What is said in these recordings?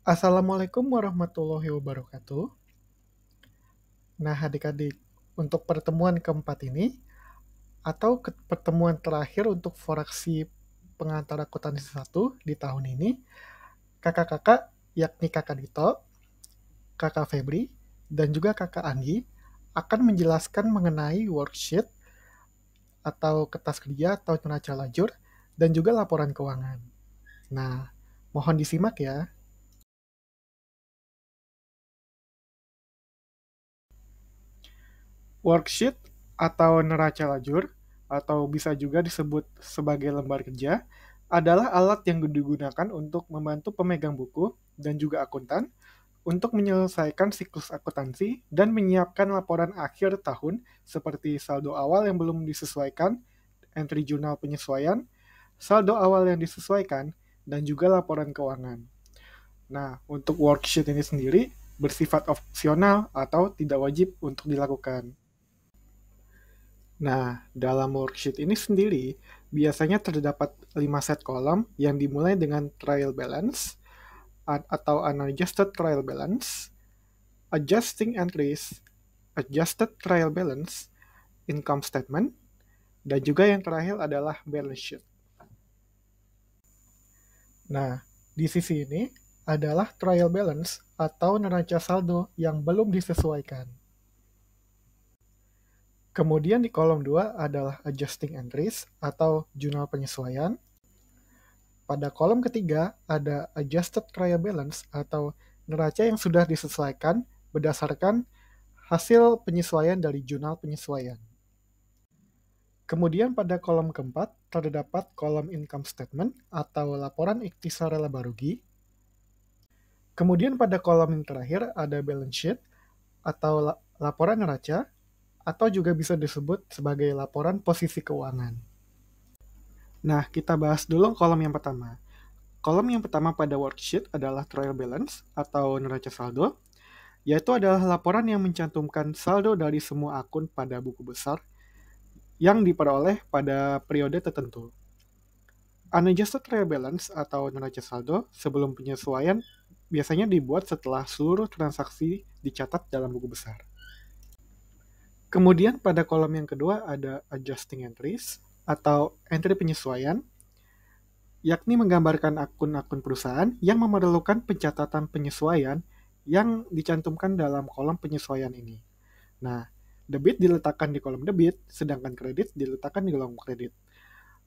Assalamualaikum warahmatullahi wabarakatuh. Nah, adik-adik, untuk pertemuan keempat ini, atau ke pertemuan terakhir untuk foraksi pengantar Kotanisi 1 di tahun ini, kakak-kakak, yakni kakak Dito, kakak Febri, dan juga kakak Anggi, akan menjelaskan mengenai worksheet atau kertas kerja atau neraca lajur, dan juga laporan keuangan. Nah, mohon disimak ya. worksheet atau neraca lajur, atau bisa juga disebut sebagai lembar kerja, adalah alat yang digunakan untuk membantu pemegang buku dan juga akuntan untuk menyelesaikan siklus akuntansi dan menyiapkan laporan akhir tahun seperti saldo awal yang belum disesuaikan, entry jurnal penyesuaian, saldo awal yang disesuaikan, dan juga laporan keuangan. Nah, untuk worksheet ini sendiri bersifat opsional atau tidak wajib untuk dilakukan. Nah, dalam worksheet ini sendiri, biasanya terdapat 5 set kolom yang dimulai dengan trial balance atau unadjusted trial balance, adjusting entries, adjusted trial balance, income statement, dan juga yang terakhir adalah balance sheet. Nah, di sisi ini adalah trial balance atau neraca saldo yang belum disesuaikan. Kemudian di kolom 2 adalah adjusting entries atau jurnal penyesuaian. Pada kolom ketiga ada adjusted trial balance atau neraca yang sudah disesuaikan berdasarkan hasil penyesuaian dari jurnal penyesuaian. Kemudian pada kolom keempat terdapat kolom income statement atau laporan ikhtisar laba rugi. Kemudian pada kolom yang terakhir ada balance sheet atau laporan neraca atau juga bisa disebut sebagai laporan posisi keuangan. Nah, kita bahas dulu kolom yang pertama. Kolom yang pertama pada worksheet adalah trial balance atau neraca saldo, yaitu adalah laporan yang mencantumkan saldo dari semua akun pada buku besar yang diperoleh pada periode tertentu. Unadjusted trial balance atau neraca saldo sebelum penyesuaian biasanya dibuat setelah seluruh transaksi dicatat dalam buku besar. Kemudian pada kolom yang kedua ada adjusting entries atau entry penyesuaian, yakni menggambarkan akun-akun perusahaan yang memerlukan pencatatan penyesuaian yang dicantumkan dalam kolom penyesuaian ini. Nah, debit diletakkan di kolom debit, sedangkan kredit diletakkan di kolom kredit.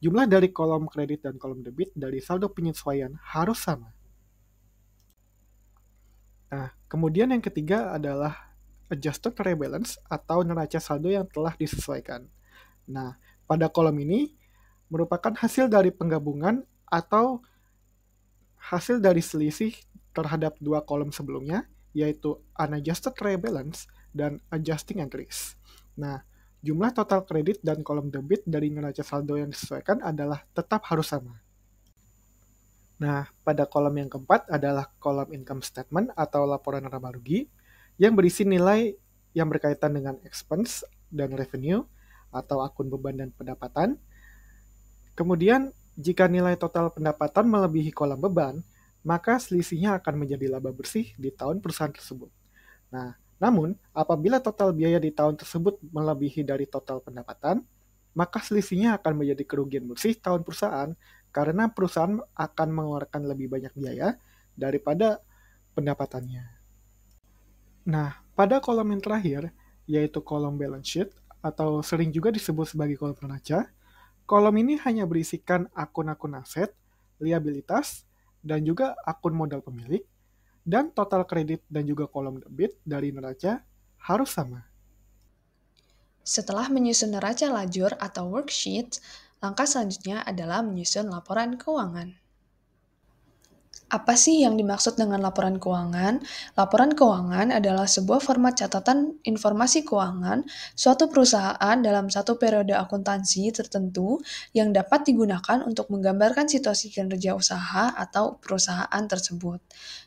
Jumlah dari kolom kredit dan kolom debit dari saldo penyesuaian harus sama. Nah, kemudian yang ketiga adalah adjusted rebalance atau neraca saldo yang telah disesuaikan. Nah, pada kolom ini merupakan hasil dari penggabungan atau hasil dari selisih terhadap dua kolom sebelumnya, yaitu unadjusted rebalance dan adjusting entries. Nah, jumlah total kredit dan kolom debit dari neraca saldo yang disesuaikan adalah tetap harus sama. Nah, pada kolom yang keempat adalah kolom income statement atau laporan laba rugi yang berisi nilai yang berkaitan dengan expense dan revenue atau akun beban dan pendapatan. Kemudian, jika nilai total pendapatan melebihi kolam beban, maka selisihnya akan menjadi laba bersih di tahun perusahaan tersebut. Nah, namun apabila total biaya di tahun tersebut melebihi dari total pendapatan, maka selisihnya akan menjadi kerugian bersih tahun perusahaan karena perusahaan akan mengeluarkan lebih banyak biaya daripada pendapatannya. Nah, pada kolom yang terakhir, yaitu kolom balance sheet, atau sering juga disebut sebagai kolom neraca, kolom ini hanya berisikan akun-akun aset, liabilitas, dan juga akun modal pemilik, dan total kredit dan juga kolom debit dari neraca harus sama. Setelah menyusun neraca lajur atau worksheet, langkah selanjutnya adalah menyusun laporan keuangan. Apa sih yang dimaksud dengan laporan keuangan? Laporan keuangan adalah sebuah format catatan informasi keuangan suatu perusahaan dalam satu periode akuntansi tertentu yang dapat digunakan untuk menggambarkan situasi kinerja usaha atau perusahaan tersebut.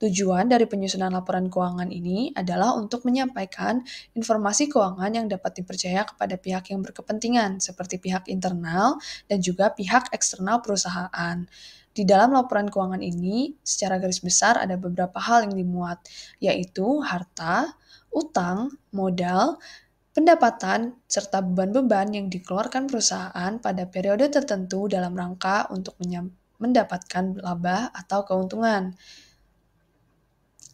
Tujuan dari penyusunan laporan keuangan ini adalah untuk menyampaikan informasi keuangan yang dapat dipercaya kepada pihak yang berkepentingan seperti pihak internal dan juga pihak eksternal perusahaan. Di dalam laporan keuangan ini, secara garis besar ada beberapa hal yang dimuat, yaitu harta, utang, modal, pendapatan, serta beban-beban yang dikeluarkan perusahaan pada periode tertentu dalam rangka untuk mendapatkan laba atau keuntungan.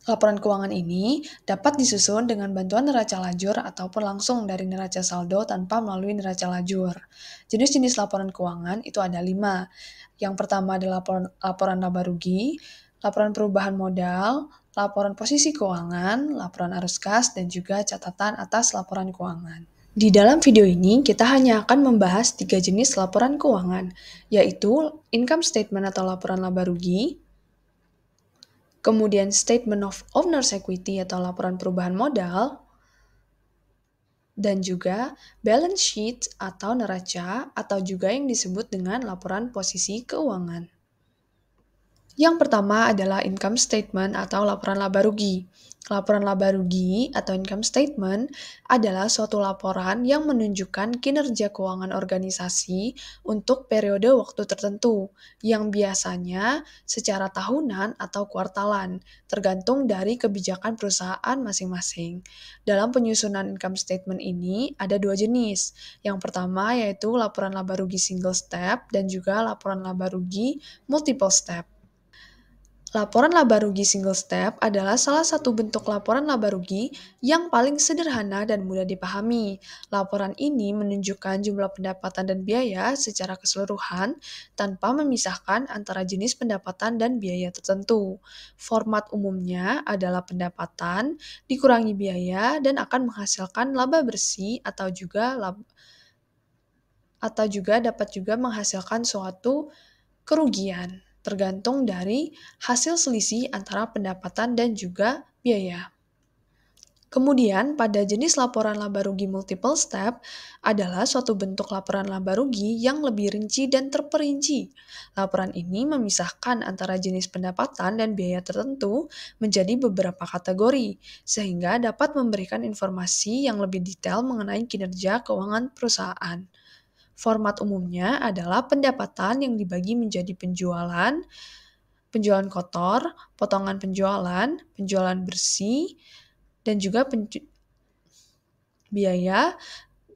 Laporan keuangan ini dapat disusun dengan bantuan neraca lajur ataupun langsung dari neraca saldo tanpa melalui neraca lajur. Jenis-jenis laporan keuangan itu ada lima. Yang pertama adalah laporan, laporan laba rugi, laporan perubahan modal, laporan posisi keuangan, laporan arus kas, dan juga catatan atas laporan keuangan. Di dalam video ini, kita hanya akan membahas tiga jenis laporan keuangan, yaitu income statement atau laporan laba rugi, kemudian statement of owner's equity atau laporan perubahan modal, dan juga balance sheet atau neraca atau juga yang disebut dengan laporan posisi keuangan. Yang pertama adalah income statement atau laporan laba rugi. Laporan laba rugi atau income statement adalah suatu laporan yang menunjukkan kinerja keuangan organisasi untuk periode waktu tertentu, yang biasanya secara tahunan atau kuartalan, tergantung dari kebijakan perusahaan masing-masing. Dalam penyusunan income statement ini ada dua jenis. Yang pertama yaitu laporan laba rugi single step dan juga laporan laba rugi multiple step. Laporan laba rugi single step adalah salah satu bentuk laporan laba rugi yang paling sederhana dan mudah dipahami. Laporan ini menunjukkan jumlah pendapatan dan biaya secara keseluruhan tanpa memisahkan antara jenis pendapatan dan biaya tertentu. Format umumnya adalah pendapatan dikurangi biaya dan akan menghasilkan laba bersih atau juga lab atau juga dapat juga menghasilkan suatu kerugian tergantung dari hasil selisih antara pendapatan dan juga biaya. Kemudian, pada jenis laporan laba rugi multiple step adalah suatu bentuk laporan laba rugi yang lebih rinci dan terperinci. Laporan ini memisahkan antara jenis pendapatan dan biaya tertentu menjadi beberapa kategori, sehingga dapat memberikan informasi yang lebih detail mengenai kinerja keuangan perusahaan. Format umumnya adalah pendapatan yang dibagi menjadi penjualan, penjualan kotor, potongan penjualan, penjualan bersih, dan juga penju biaya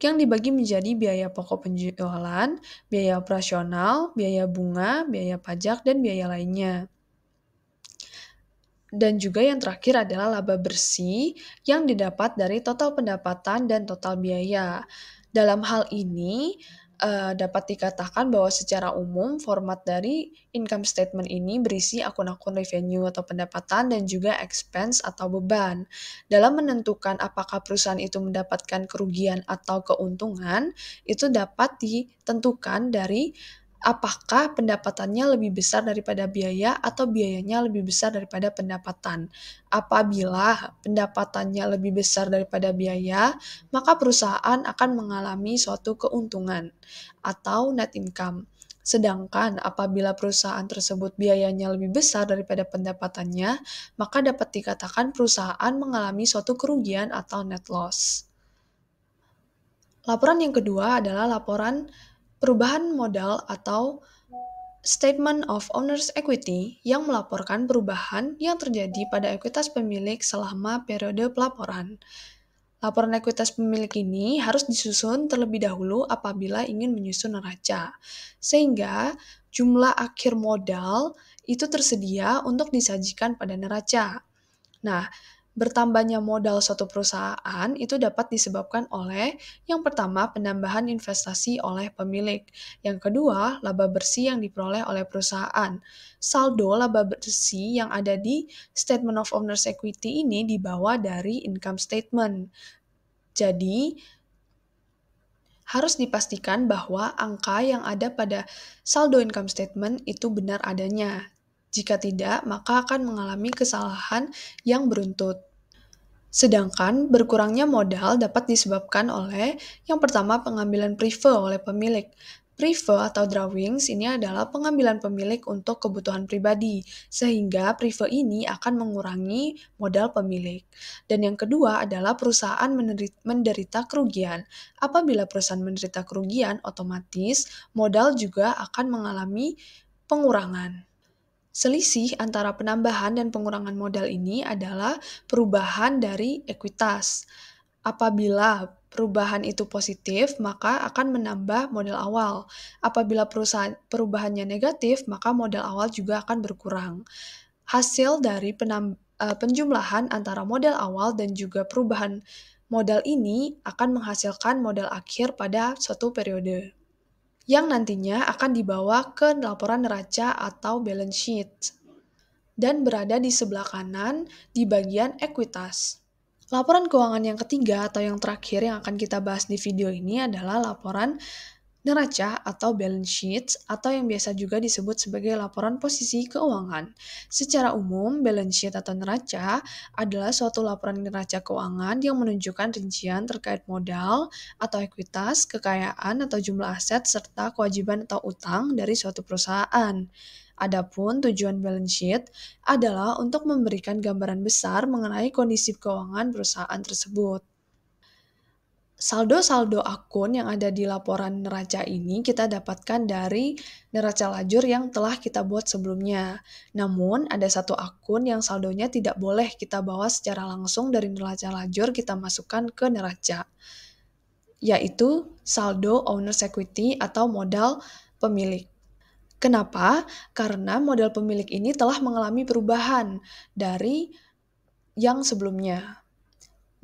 yang dibagi menjadi biaya pokok penjualan, biaya operasional, biaya bunga, biaya pajak, dan biaya lainnya. Dan juga yang terakhir adalah laba bersih yang didapat dari total pendapatan dan total biaya. Dalam hal ini, uh, dapat dikatakan bahwa secara umum format dari income statement ini berisi akun-akun revenue atau pendapatan dan juga expense atau beban. Dalam menentukan apakah perusahaan itu mendapatkan kerugian atau keuntungan, itu dapat ditentukan dari apakah pendapatannya lebih besar daripada biaya atau biayanya lebih besar daripada pendapatan. Apabila pendapatannya lebih besar daripada biaya, maka perusahaan akan mengalami suatu keuntungan atau net income. Sedangkan apabila perusahaan tersebut biayanya lebih besar daripada pendapatannya, maka dapat dikatakan perusahaan mengalami suatu kerugian atau net loss. Laporan yang kedua adalah laporan Perubahan modal atau Statement of Owners Equity yang melaporkan perubahan yang terjadi pada ekuitas pemilik selama periode pelaporan. Laporan ekuitas pemilik ini harus disusun terlebih dahulu apabila ingin menyusun neraca, sehingga jumlah akhir modal itu tersedia untuk disajikan pada neraca. Nah, Bertambahnya modal suatu perusahaan itu dapat disebabkan oleh yang pertama penambahan investasi oleh pemilik, yang kedua laba bersih yang diperoleh oleh perusahaan. Saldo laba bersih yang ada di statement of owner's equity ini dibawa dari income statement. Jadi, harus dipastikan bahwa angka yang ada pada saldo income statement itu benar adanya. Jika tidak, maka akan mengalami kesalahan yang beruntut. Sedangkan berkurangnya modal dapat disebabkan oleh yang pertama pengambilan prive oleh pemilik. Prive atau drawings ini adalah pengambilan pemilik untuk kebutuhan pribadi, sehingga prive ini akan mengurangi modal pemilik. Dan yang kedua adalah perusahaan menderita kerugian. Apabila perusahaan menderita kerugian, otomatis modal juga akan mengalami pengurangan. Selisih antara penambahan dan pengurangan modal ini adalah perubahan dari ekuitas. Apabila perubahan itu positif, maka akan menambah modal awal. Apabila perubahannya negatif, maka modal awal juga akan berkurang. Hasil dari eh, penjumlahan antara modal awal dan juga perubahan modal ini akan menghasilkan modal akhir pada suatu periode yang nantinya akan dibawa ke laporan neraca atau balance sheet dan berada di sebelah kanan di bagian ekuitas. Laporan keuangan yang ketiga atau yang terakhir yang akan kita bahas di video ini adalah laporan neraca atau balance sheet atau yang biasa juga disebut sebagai laporan posisi keuangan. Secara umum, balance sheet atau neraca adalah suatu laporan neraca keuangan yang menunjukkan rincian terkait modal atau ekuitas, kekayaan atau jumlah aset serta kewajiban atau utang dari suatu perusahaan. Adapun tujuan balance sheet adalah untuk memberikan gambaran besar mengenai kondisi keuangan perusahaan tersebut saldo-saldo akun yang ada di laporan neraca ini kita dapatkan dari neraca lajur yang telah kita buat sebelumnya. Namun, ada satu akun yang saldonya tidak boleh kita bawa secara langsung dari neraca lajur kita masukkan ke neraca, yaitu saldo owner's equity atau modal pemilik. Kenapa? Karena modal pemilik ini telah mengalami perubahan dari yang sebelumnya.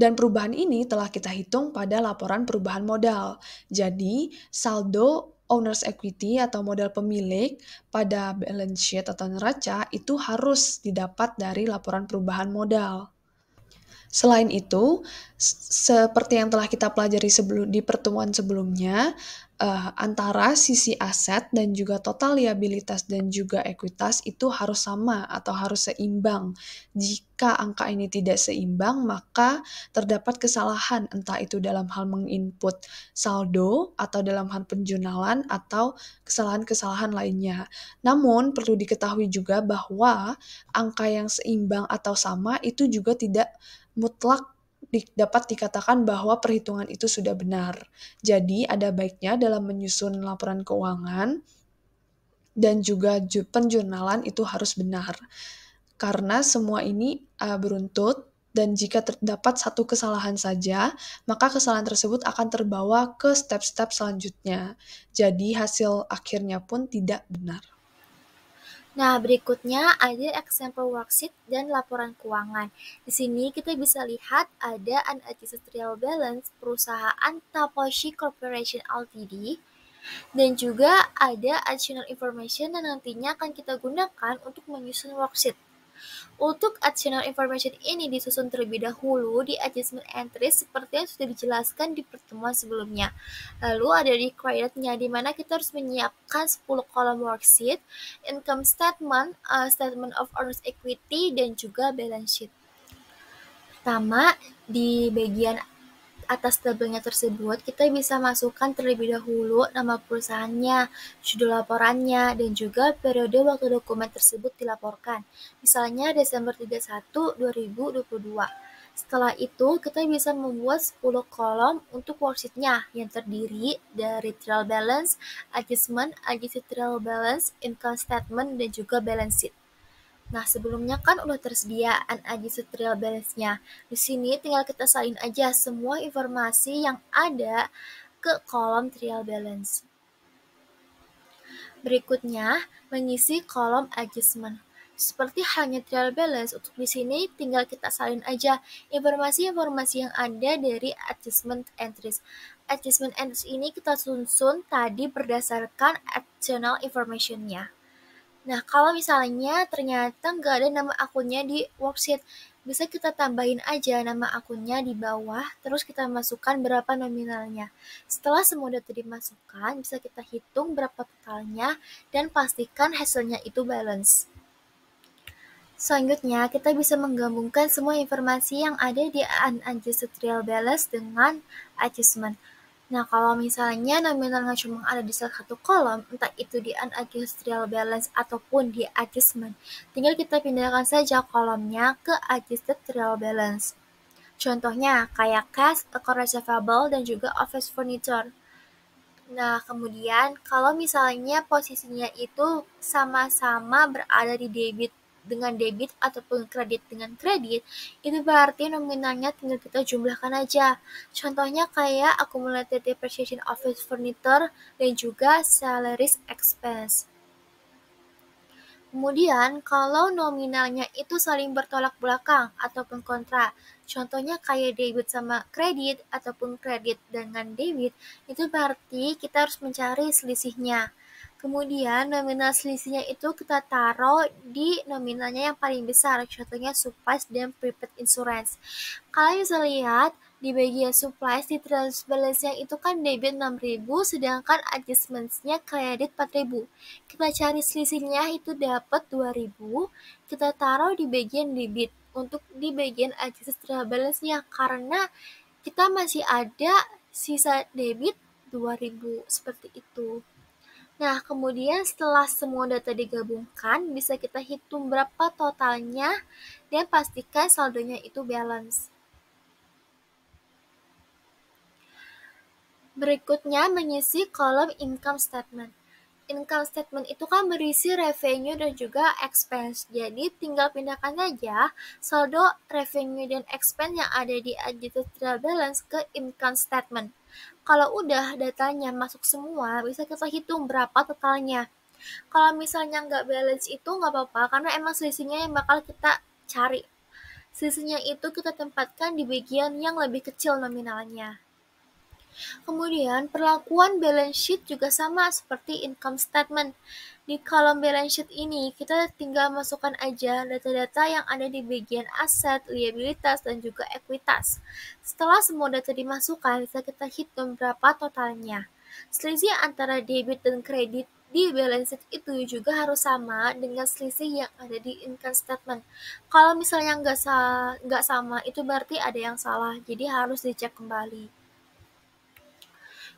Dan perubahan ini telah kita hitung pada laporan perubahan modal. Jadi, saldo owner's equity atau modal pemilik pada balance sheet atau neraca itu harus didapat dari laporan perubahan modal. Selain itu, seperti yang telah kita pelajari sebelum di pertemuan sebelumnya, uh, antara sisi aset dan juga total liabilitas dan juga ekuitas itu harus sama atau harus seimbang. Jika angka ini tidak seimbang, maka terdapat kesalahan entah itu dalam hal menginput saldo atau dalam hal penjunalan atau kesalahan-kesalahan lainnya. Namun perlu diketahui juga bahwa angka yang seimbang atau sama itu juga tidak mutlak di, dapat dikatakan bahwa perhitungan itu sudah benar. Jadi, ada baiknya dalam menyusun laporan keuangan dan juga penjurnalan itu harus benar. Karena semua ini uh, beruntut dan jika terdapat satu kesalahan saja, maka kesalahan tersebut akan terbawa ke step-step selanjutnya. Jadi hasil akhirnya pun tidak benar. Nah, berikutnya ada example worksheet dan laporan keuangan. Di sini kita bisa lihat ada an real balance perusahaan Taposhi Corporation Ltd dan juga ada additional information yang nantinya akan kita gunakan untuk menyusun worksheet. Untuk additional information ini disusun terlebih dahulu di adjustment entry seperti yang sudah dijelaskan di pertemuan sebelumnya. Lalu ada required-nya di mana kita harus menyiapkan 10 kolom worksheet, income statement, uh, statement of owners equity, dan juga balance sheet. Pertama, di bagian atas tabelnya tersebut, kita bisa masukkan terlebih dahulu nama perusahaannya, judul laporannya, dan juga periode waktu dokumen tersebut dilaporkan. Misalnya Desember 31, 2022. Setelah itu, kita bisa membuat 10 kolom untuk worksheetnya yang terdiri dari trial balance, adjustment, adjusted trial balance, income statement, dan juga balance sheet. Nah, sebelumnya kan udah tersedia unedited trial balance-nya. Di sini tinggal kita salin aja semua informasi yang ada ke kolom trial balance. Berikutnya, mengisi kolom adjustment. Seperti halnya trial balance, untuk di sini tinggal kita salin aja informasi-informasi yang ada dari adjustment entries. Adjustment entries ini kita susun tadi berdasarkan additional information-nya. Nah, kalau misalnya ternyata nggak ada nama akunnya di worksheet, bisa kita tambahin aja nama akunnya di bawah, terus kita masukkan berapa nominalnya. Setelah semua data dimasukkan, bisa kita hitung berapa totalnya, dan pastikan hasilnya itu balance. Selanjutnya, kita bisa menggabungkan semua informasi yang ada di unadjusted real balance dengan adjustment. Nah, kalau misalnya nominalnya cuma ada di salah satu kolom, entah itu di unadjusted balance ataupun di adjustment, tinggal kita pindahkan saja kolomnya ke adjusted real balance. Contohnya, kayak cash, account receivable, dan juga office furniture. Nah, kemudian kalau misalnya posisinya itu sama-sama berada di debit dengan debit ataupun kredit dengan kredit, itu berarti nominalnya tinggal kita jumlahkan aja. Contohnya kayak accumulated depreciation office furniture dan juga salaries expense. Kemudian, kalau nominalnya itu saling bertolak belakang ataupun kontra, contohnya kayak debit sama kredit ataupun kredit dengan debit, itu berarti kita harus mencari selisihnya. Kemudian nominal selisihnya itu kita taruh di nominalnya yang paling besar, contohnya supplies dan prepaid insurance. Kalian bisa lihat di bagian supplies di transfer balance yang itu kan debit 6000 sedangkan adjustments-nya kredit 4000. Kita cari selisihnya itu dapat 2000, kita taruh di bagian debit untuk di bagian adjusted transfer balance-nya karena kita masih ada sisa debit 2000 seperti itu. Nah, kemudian setelah semua data digabungkan, bisa kita hitung berapa totalnya dan pastikan saldonya itu balance. Berikutnya, mengisi kolom income statement. Income statement itu kan berisi revenue dan juga expense. Jadi, tinggal pindahkan saja saldo revenue dan expense yang ada di adjusted balance ke income statement. Kalau udah datanya masuk semua, bisa kita hitung berapa totalnya. Kalau misalnya nggak balance itu nggak apa-apa, karena emang selisihnya yang bakal kita cari. Selisihnya itu kita tempatkan di bagian yang lebih kecil nominalnya. Kemudian, perlakuan balance sheet juga sama seperti income statement. Di kolom balance sheet ini, kita tinggal masukkan aja data-data yang ada di bagian aset, liabilitas, dan juga ekuitas. Setelah semua data dimasukkan, bisa kita hitung berapa totalnya. Selisih antara debit dan kredit di balance sheet itu juga harus sama dengan selisih yang ada di income statement. Kalau misalnya nggak sa nggak sama, itu berarti ada yang salah, jadi harus dicek kembali.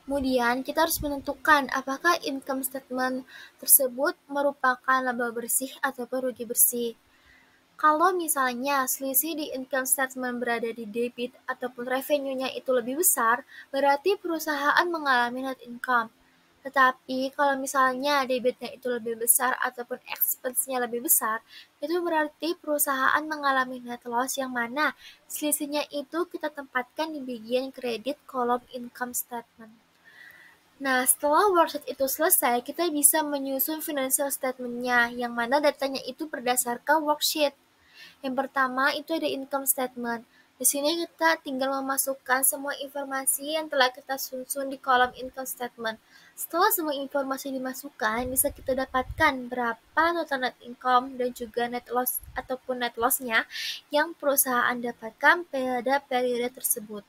Kemudian, kita harus menentukan apakah income statement tersebut merupakan laba bersih atau rugi bersih. Kalau misalnya selisih di income statement berada di debit ataupun revenue-nya itu lebih besar, berarti perusahaan mengalami net income. Tetapi kalau misalnya debitnya itu lebih besar ataupun expense-nya lebih besar, itu berarti perusahaan mengalami net loss yang mana selisihnya itu kita tempatkan di bagian kredit kolom income statement. Nah, setelah worksheet itu selesai, kita bisa menyusun financial statement-nya, yang mana datanya itu berdasarkan worksheet. Yang pertama itu ada income statement. Di sini kita tinggal memasukkan semua informasi yang telah kita susun di kolom income statement. Setelah semua informasi dimasukkan, bisa kita dapatkan berapa total net income dan juga net loss ataupun net loss-nya yang perusahaan dapatkan pada periode tersebut.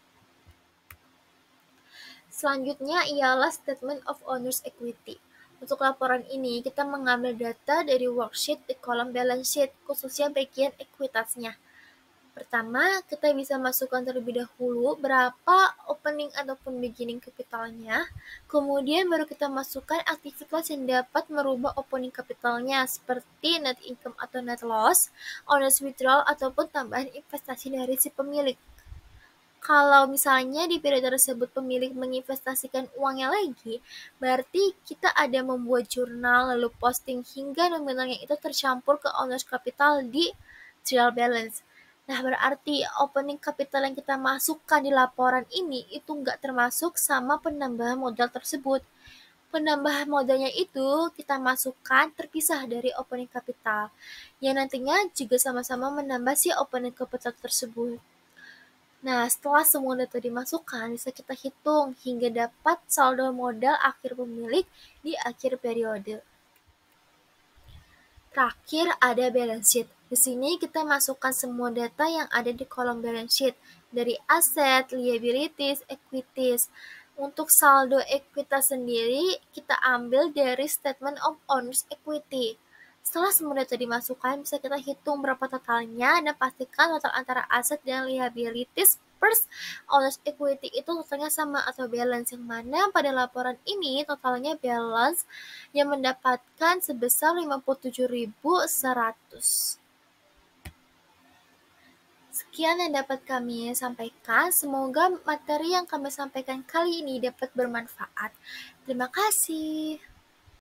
Selanjutnya ialah Statement of Owners Equity. Untuk laporan ini, kita mengambil data dari worksheet di kolom balance sheet, khususnya bagian ekuitasnya. Pertama, kita bisa masukkan terlebih dahulu berapa opening ataupun beginning capitalnya. Kemudian baru kita masukkan aktivitas yang dapat merubah opening capitalnya seperti net income atau net loss, owners withdrawal ataupun tambahan investasi dari si pemilik kalau misalnya di periode tersebut pemilik menginvestasikan uangnya lagi, berarti kita ada membuat jurnal lalu posting hingga nominalnya itu tercampur ke owners capital di trial balance. Nah, berarti opening capital yang kita masukkan di laporan ini itu nggak termasuk sama penambahan modal tersebut. Penambah modalnya itu kita masukkan terpisah dari opening capital, yang nantinya juga sama-sama menambah si opening capital tersebut. Nah, setelah semua data dimasukkan, bisa kita hitung hingga dapat saldo modal akhir pemilik di akhir periode. Terakhir, ada balance sheet. Di sini kita masukkan semua data yang ada di kolom balance sheet, dari aset, liabilities, equities. Untuk saldo ekuitas sendiri, kita ambil dari statement of owner's equity. Setelah semua data dimasukkan, bisa kita hitung berapa totalnya dan pastikan total antara aset dan liabilities first owners equity itu totalnya sama atau balance yang mana pada laporan ini totalnya balance yang mendapatkan sebesar 57.100. Sekian yang dapat kami sampaikan. Semoga materi yang kami sampaikan kali ini dapat bermanfaat. Terima kasih.